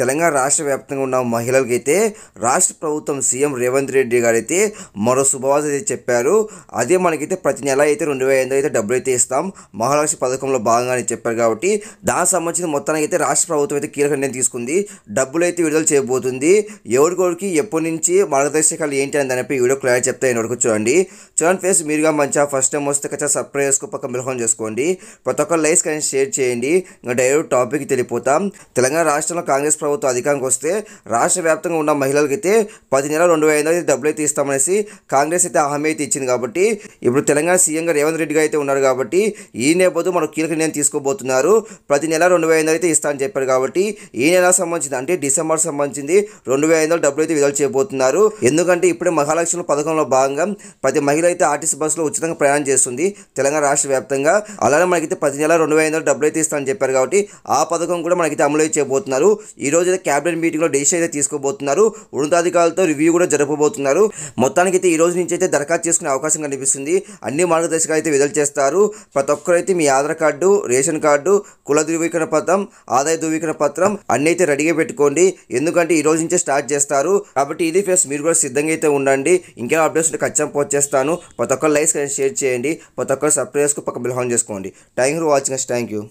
తెలంగాణ రాష్ట్ర వ్యాప్తంగా ఉన్న మహిళలకైతే రాష్ట్ర ప్రభుత్వం సీఎం రేవంత్ రెడ్డి గారు అయితే మరో శుభవార్త అయితే చెప్పారు అదే మనకైతే ప్రతి నెల అయితే రెండు వేల ఐదు అయితే డబ్బులు అయితే ఇస్తాం మహాలక్ష్మి పథకంలో భాగంగానే చెప్పారు కాబట్టి దానికి సంబంధించిన మొత్తానికి అయితే రాష్ట్ర ప్రభుత్వం అయితే కీలక నిర్ణయం తీసుకుంది డబ్బులు అయితే విడుదల చేయబోతుంది ఎవరికొరికి ఎప్పటి నుంచి మార్గదర్శకాలు ఏంటి అని దానిపై వీడియో క్లియర్ చెప్తాయి ఎవరికి చూడండి చూడండి ఫేస్ మీరుగా మంచిగా ఫస్ట్ టైం వస్తే ఖచ్చితంగా సబ్స్క్రైబ్ చేసుకో పక్క మిలహం చేసుకోండి ప్రతి ఒక్క లైక్స్ కానీ షేర్ చేయండి ఇంకా డైరెక్ట్ టాపిక్ తెలిపోతాం తెలంగాణ రాష్ట్రంలో కాంగ్రెస్ ప్రభుత్వం అధికారంకి వస్తే రాష్ట్ర వ్యాప్తంగా ఉన్న మహిళలకైతే పది నెలలు రెండు వేల ఐదు డబ్బులు అయితే ఇస్తామనేసి కాంగ్రెస్ అయితే హామీ అయితే ఇచ్చింది కాబట్టి ఇప్పుడు తెలంగాణ సీఎంగా రేవంత్ రెడ్డిగా అయితే ఉన్నారు కాబట్టి ఈ నేపథ్యం మనం కీలక నిర్ణయం తీసుకోబోతున్నారు ప్రతి నెల రెండు వేల ఐదు అయితే ఇస్తామని చెప్పారు కాబట్టి ఈ నెల సంబంధించింది అంటే డిసెంబర్ సంబంధించింది రెండు వేల ఐదు డబ్బులు అయితే విడుదల చేయబోతున్నారు ఎందుకంటే ఇప్పుడే మహాలక్ష్మి పథకంలో భాగంగా ప్రతి మహిళ అయితే ఆర్టీసీ బస్సులో ఉచితంగా ప్రయాణం చేస్తుంది తెలంగాణ రాష్ట్ర వ్యాప్తంగా అలానే మనకైతే ప్రతి నెల రెండు వేల ఐదు డబ్బులు అయితే ఇస్తామని చెప్పారు కాబట్టి ఆ పథకం కూడా మనకైతే అమలు చేయబోతున్నారు ఈ రోజు అయితే క్యాబినెట్ మీటింగ్లో డిసిషన్ అయితే తీసుకోబోతున్నారు ఉన్నతాధికారులతో రివ్యూ కూడా జరపబోతున్నారు మొత్తానికి అయితే ఈ రోజు నుంచి అయితే దరఖాస్తు చేసుకునే అవకాశం కనిపిస్తుంది అన్ని మార్గదర్శకాలు అయితే విడుదల చేస్తారు ప్రతి ఒక్కరైతే మీ ఆధార్ కార్డు రేషన్ కార్డు కుల ధృవీకరణ పత్రం ఆదాయ ధృవీకరణ పత్రం అన్నీ అయితే రెడీగా పెట్టుకోండి ఎందుకంటే ఈ రోజు నుంచే స్టార్ట్ చేస్తారు కాబట్టి ఇది ఫ్రెండ్స్ మీరు కూడా సిద్ధంగా అయితే ఉండండి ఇంకేం అప్డేట్స్ ఉంటే ఖచ్చితంగా పోస్ట్ చేస్తాను ప్రతి ఒక్కరు లైక్స్ షేర్ చేయండి ప్రతి ఒక్కరు సబ్స్క్రైబ్ చేసుకుని పక్క బిల్ ఆన్ చేసుకోండి thank you for watching thank you